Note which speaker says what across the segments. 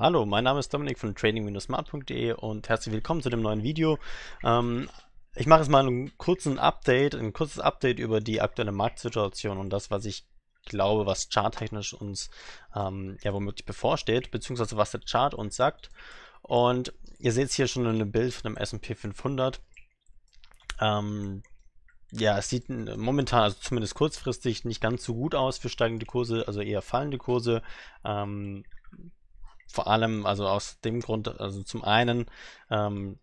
Speaker 1: Hallo, mein Name ist Dominik von trading-smart.de und herzlich willkommen zu dem neuen Video. Ähm, ich mache jetzt mal einen kurzen Update, ein kurzes Update über die aktuelle Marktsituation und das, was ich glaube, was charttechnisch uns ähm, ja womöglich bevorsteht, beziehungsweise was der Chart uns sagt. Und ihr seht es hier schon in ein Bild von dem S&P 500. Ähm, ja, es sieht momentan, also zumindest kurzfristig, nicht ganz so gut aus für steigende Kurse, also eher fallende Kurse. Ähm, vor allem, also aus dem Grund, also zum einen ähm,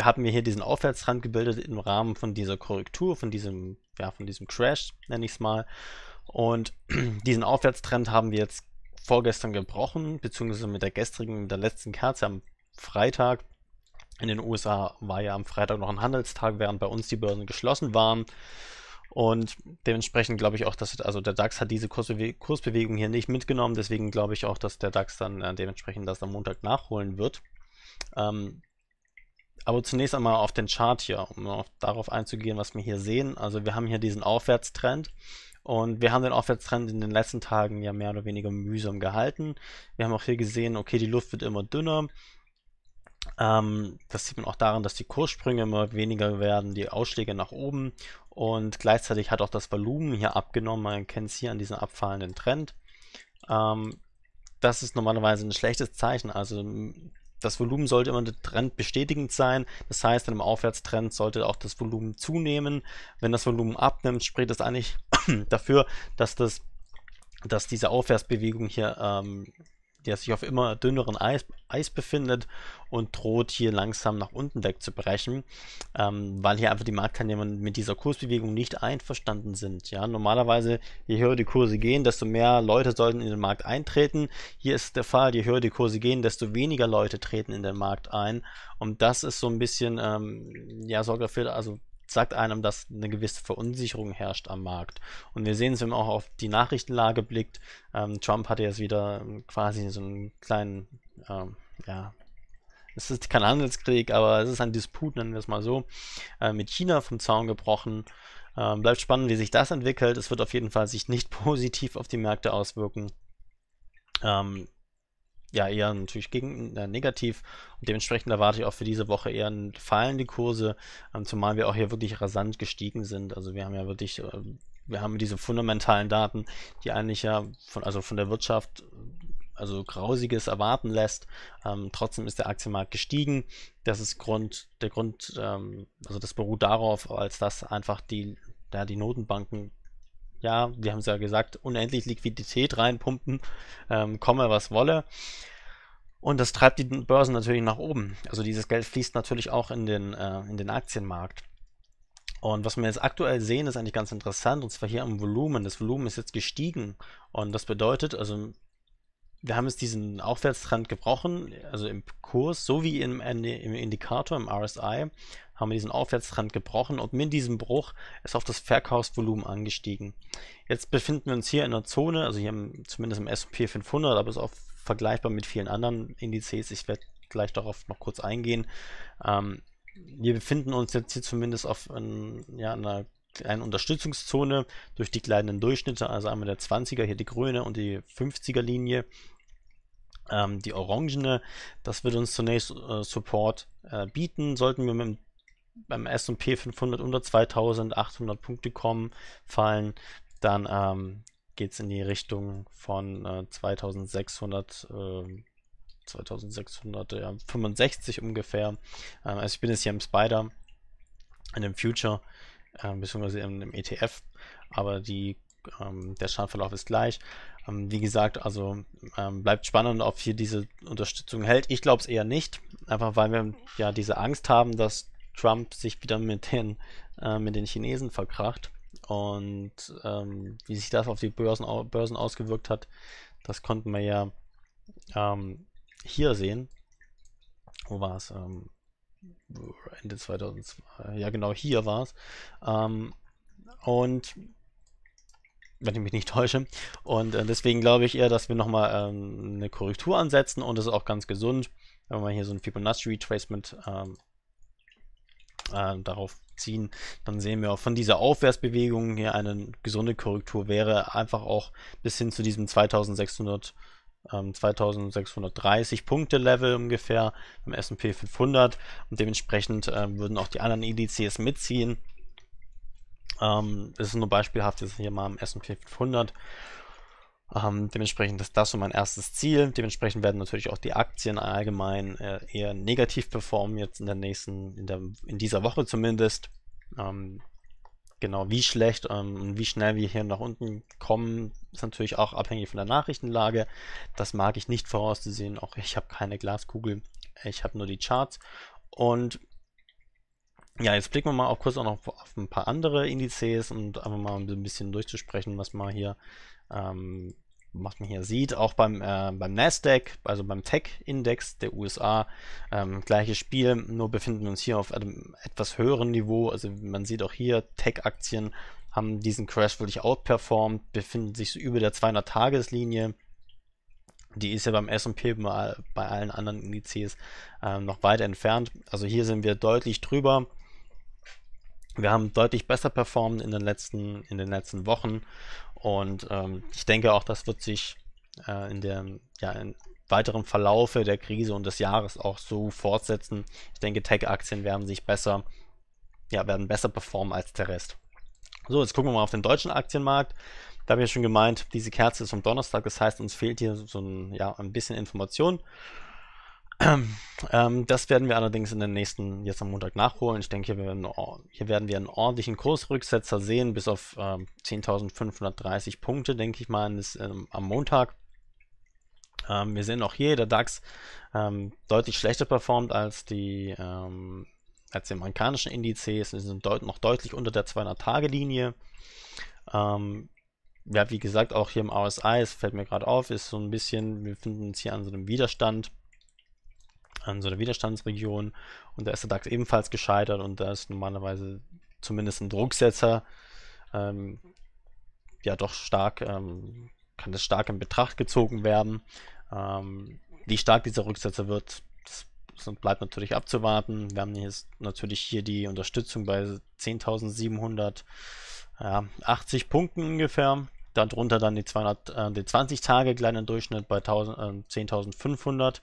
Speaker 1: haben wir hier diesen Aufwärtstrend gebildet im Rahmen von dieser Korrektur, von diesem, ja, von diesem Crash, nenne ich es mal. Und diesen Aufwärtstrend haben wir jetzt vorgestern gebrochen, beziehungsweise mit der gestrigen, mit der letzten Kerze am Freitag. In den USA war ja am Freitag noch ein Handelstag, während bei uns die Börsen geschlossen waren. Und dementsprechend glaube ich auch, dass also der DAX hat diese Kursbewe Kursbewegung hier nicht mitgenommen. Deswegen glaube ich auch, dass der DAX dann äh, dementsprechend das am Montag nachholen wird. Ähm, aber zunächst einmal auf den Chart hier, um auf, darauf einzugehen, was wir hier sehen. Also wir haben hier diesen Aufwärtstrend. Und wir haben den Aufwärtstrend in den letzten Tagen ja mehr oder weniger mühsam gehalten. Wir haben auch hier gesehen, okay, die Luft wird immer dünner. Ähm, das sieht man auch daran, dass die Kurssprünge immer weniger werden, die Ausschläge nach oben. Und gleichzeitig hat auch das Volumen hier abgenommen. Man kennt es hier an diesem abfallenden Trend. Ähm, das ist normalerweise ein schlechtes Zeichen. Also das Volumen sollte immer trendbestätigend sein. Das heißt, in einem Aufwärtstrend sollte auch das Volumen zunehmen. Wenn das Volumen abnimmt, spricht das eigentlich dafür, dass, das, dass diese Aufwärtsbewegung hier ähm, der sich auf immer dünneren Eis, Eis, befindet und droht hier langsam nach unten wegzubrechen, ähm, weil hier einfach die Marktteilnehmer mit dieser Kursbewegung nicht einverstanden sind. Ja, normalerweise, je höher die Kurse gehen, desto mehr Leute sollten in den Markt eintreten. Hier ist der Fall, je höher die Kurse gehen, desto weniger Leute treten in den Markt ein. Und das ist so ein bisschen, ähm, ja, sorgt dafür, also sagt einem, dass eine gewisse Verunsicherung herrscht am Markt. Und wir sehen es, wenn man auch auf die Nachrichtenlage blickt. Ähm, Trump hatte jetzt wieder ähm, quasi so einen kleinen, ähm, ja, es ist kein Handelskrieg, aber es ist ein Disput, nennen wir es mal so, äh, mit China vom Zaun gebrochen. Ähm, bleibt spannend, wie sich das entwickelt. Es wird auf jeden Fall sich nicht positiv auf die Märkte auswirken. Ähm, ja, eher natürlich gegen, äh, negativ. Und dementsprechend erwarte ich auch für diese Woche eher fallende Kurse, ähm, zumal wir auch hier wirklich rasant gestiegen sind. Also wir haben ja wirklich, äh, wir haben diese fundamentalen Daten, die eigentlich ja von, also von der Wirtschaft äh, also Grausiges erwarten lässt. Ähm, trotzdem ist der Aktienmarkt gestiegen. Das ist Grund, der Grund, ähm, also das beruht darauf, als dass einfach die, ja, die Notenbanken ja, wir haben es ja gesagt, unendlich Liquidität reinpumpen, ähm, komme was wolle. Und das treibt die Börsen natürlich nach oben. Also dieses Geld fließt natürlich auch in den, äh, in den Aktienmarkt. Und was wir jetzt aktuell sehen, ist eigentlich ganz interessant, und zwar hier am Volumen. Das Volumen ist jetzt gestiegen. Und das bedeutet, also wir haben jetzt diesen Aufwärtstrend gebrochen, also im Kurs sowie im, im Indikator, im RSI, haben wir diesen Aufwärtstrend gebrochen und mit diesem Bruch ist auch das Verkaufsvolumen angestiegen. Jetzt befinden wir uns hier in einer Zone, also hier haben zumindest im S&P 500, aber es ist auch vergleichbar mit vielen anderen Indizes. Ich werde gleich darauf noch kurz eingehen. Ähm, wir befinden uns jetzt hier zumindest auf ähm, ja, einer kleinen Unterstützungszone durch die kleinen Durchschnitte, also einmal der 20er, hier die grüne und die 50er Linie. Ähm, die orangene, das wird uns zunächst äh, Support äh, bieten. Sollten wir mit dem beim S&P 500 unter 2800 Punkte kommen, fallen, dann ähm, geht es in die Richtung von äh, 2600, äh, 2665 ungefähr. Ähm, also ich bin jetzt hier im Spider, in dem Future ähm, beziehungsweise im, einem ETF, aber die, ähm, der Chartverlauf ist gleich. Ähm, wie gesagt, also ähm, bleibt spannend, ob hier diese Unterstützung hält. Ich glaube es eher nicht, einfach weil wir ja diese Angst haben, dass Trump sich wieder mit den, äh, mit den Chinesen verkracht und ähm, wie sich das auf die Börsen, Börsen ausgewirkt hat, das konnten wir ja ähm, hier sehen. Wo war es? Ende 2002, ja genau, hier war es. Ähm, und wenn ich mich nicht täusche. Und äh, deswegen glaube ich eher, dass wir nochmal ähm, eine Korrektur ansetzen und es ist auch ganz gesund, wenn wir hier so ein Fibonacci-Retracement ähm, äh, darauf ziehen, dann sehen wir auch von dieser Aufwärtsbewegung hier eine gesunde Korrektur wäre einfach auch bis hin zu diesem 2600 ähm, 2630 Punkte Level ungefähr im S&P 500 und dementsprechend äh, würden auch die anderen Indizes e mitziehen. Ähm, das ist nur beispielhaft jetzt hier mal im S&P 500. Ähm, dementsprechend ist das so mein erstes Ziel. Dementsprechend werden natürlich auch die Aktien allgemein äh, eher negativ performen jetzt in der nächsten, in, der, in dieser Woche zumindest. Ähm, Genau, wie schlecht ähm, und wie schnell wir hier nach unten kommen, ist natürlich auch abhängig von der Nachrichtenlage. Das mag ich nicht vorauszusehen. Auch ich habe keine Glaskugel. Ich habe nur die Charts. Und ja, jetzt blicken wir mal auch kurz auch noch auf ein paar andere Indizes und einfach mal ein bisschen durchzusprechen, was mal hier ähm, was man hier sieht, auch beim, äh, beim Nasdaq, also beim Tech-Index der USA, ähm, gleiches Spiel, nur befinden wir uns hier auf einem etwas höheren Niveau. Also man sieht auch hier, Tech-Aktien haben diesen Crash wirklich outperformed, befinden sich so über der 200-Tageslinie. Die ist ja beim SP, bei allen anderen Indizes äh, noch weit entfernt. Also hier sind wir deutlich drüber wir haben deutlich besser performt in den letzten, in den letzten Wochen und ähm, ich denke auch, das wird sich äh, in der, ja, in weiteren Verlaufe der Krise und des Jahres auch so fortsetzen. Ich denke, Tech-Aktien werden sich besser, ja, werden besser performen als der Rest. So, jetzt gucken wir mal auf den deutschen Aktienmarkt. Da habe ich ja schon gemeint, diese Kerze ist vom Donnerstag, das heißt, uns fehlt hier so ein, ja, ein bisschen Information. Ähm, das werden wir allerdings in den nächsten, jetzt am Montag nachholen. Ich denke, hier werden, hier werden wir einen ordentlichen Kursrücksetzer sehen, bis auf äh, 10.530 Punkte, denke ich mal, ist, ähm, am Montag. Ähm, wir sehen auch hier, der DAX ähm, deutlich schlechter performt als die, ähm, als die amerikanischen Indizes. Wir sind deut noch deutlich unter der 200-Tage-Linie. Ähm, ja, wie gesagt, auch hier im RSI, es fällt mir gerade auf, ist so ein bisschen, wir finden uns hier an so einem Widerstand an so einer Widerstandsregion. Und da ist der DAX ebenfalls gescheitert und da ist normalerweise zumindest ein Drucksetzer ähm, ja doch stark, ähm, kann das stark in Betracht gezogen werden. Ähm, wie stark dieser Rücksetzer wird, das bleibt natürlich abzuwarten. Wir haben jetzt natürlich hier die Unterstützung bei 10.780 Punkten ungefähr. Darunter dann die, äh, die 20 Tage kleinen Durchschnitt bei 10.500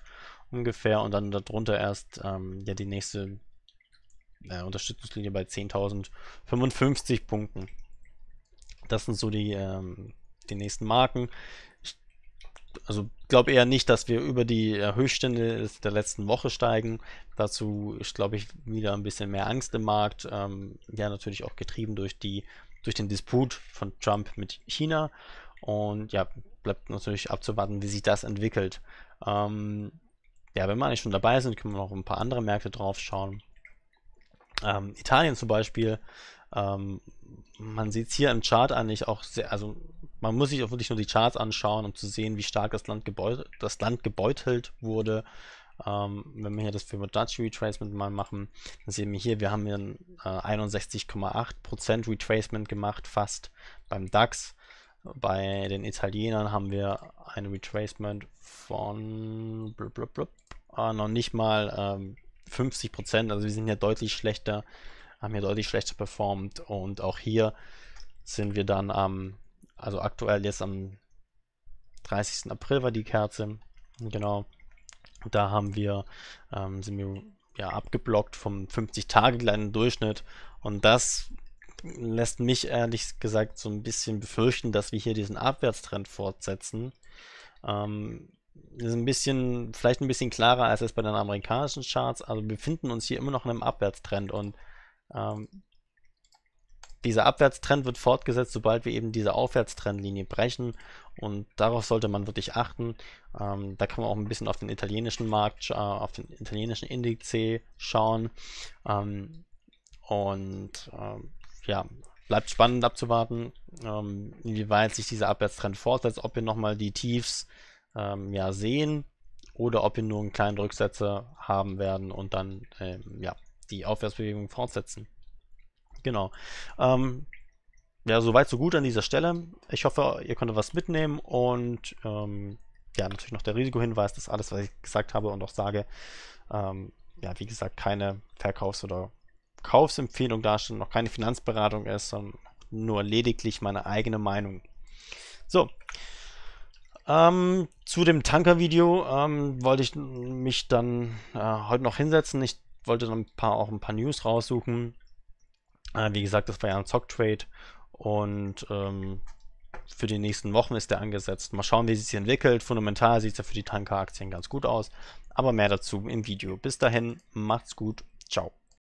Speaker 1: ungefähr und dann darunter erst ähm, ja die nächste äh, Unterstützungslinie bei 10.055 Punkten. Das sind so die, ähm, die nächsten Marken. Ich also glaube eher nicht, dass wir über die äh, Höchststände der letzten Woche steigen. Dazu ist, glaube ich, wieder ein bisschen mehr Angst im Markt. Ähm, ja, natürlich auch getrieben durch, die, durch den Disput von Trump mit China. Und ja, bleibt natürlich abzuwarten, wie sich das entwickelt. Ähm, ja, wenn wir eigentlich schon dabei sind, können wir noch ein paar andere Märkte drauf schauen. Ähm, Italien zum Beispiel, ähm, man sieht es hier im Chart eigentlich auch sehr, also man muss sich auch wirklich nur die Charts anschauen, um zu sehen, wie stark das Land, gebeutelt, das Land gebeutelt wurde. Ähm, wenn wir hier das Fibonacci Retracement mal machen, dann sehen wir hier, wir haben hier äh, 61,8% Retracement gemacht, fast beim DAX. Bei den Italienern haben wir ein Retracement von blub, blub, blub, äh, noch nicht mal ähm, 50 Prozent. Also wir sind ja deutlich schlechter, haben ja deutlich schlechter performt und auch hier sind wir dann am, also aktuell jetzt am 30. April war die Kerze, genau. Da haben wir, ähm, sind wir ja abgeblockt vom 50 Tage kleinen Durchschnitt und das lässt mich ehrlich gesagt so ein bisschen befürchten, dass wir hier diesen Abwärtstrend fortsetzen. Ähm, ist ein bisschen, vielleicht ein bisschen klarer als es bei den amerikanischen Charts. Also wir befinden uns hier immer noch in einem Abwärtstrend und ähm, dieser Abwärtstrend wird fortgesetzt, sobald wir eben diese Aufwärtstrendlinie brechen und darauf sollte man wirklich achten. Ähm, da kann man auch ein bisschen auf den italienischen Markt, äh, auf den italienischen Indiz schauen ähm, und äh, ja, bleibt spannend abzuwarten, ähm, inwieweit sich dieser Abwärtstrend fortsetzt, ob wir nochmal die Tiefs ähm, ja, sehen oder ob wir nur einen kleinen Rücksetzer haben werden und dann ähm, ja, die Aufwärtsbewegung fortsetzen. Genau. Ähm, ja, soweit, so gut an dieser Stelle. Ich hoffe, ihr konntet was mitnehmen und ähm, ja, natürlich noch der Risikohinweis, dass alles, was ich gesagt habe und auch sage, ähm, ja, wie gesagt, keine Verkaufs- oder Kaufsempfehlung darstellt, noch keine Finanzberatung ist, sondern nur lediglich meine eigene Meinung. So. Ähm, zu dem Tanker-Video ähm, wollte ich mich dann äh, heute noch hinsetzen. Ich wollte dann ein paar, auch ein paar News raussuchen. Äh, wie gesagt, das war ja ein Zock-Trade und ähm, für die nächsten Wochen ist der angesetzt. Mal schauen, wie sich entwickelt. Fundamental sieht es ja für die Tanker-Aktien ganz gut aus. Aber mehr dazu im Video. Bis dahin, macht's gut. Ciao.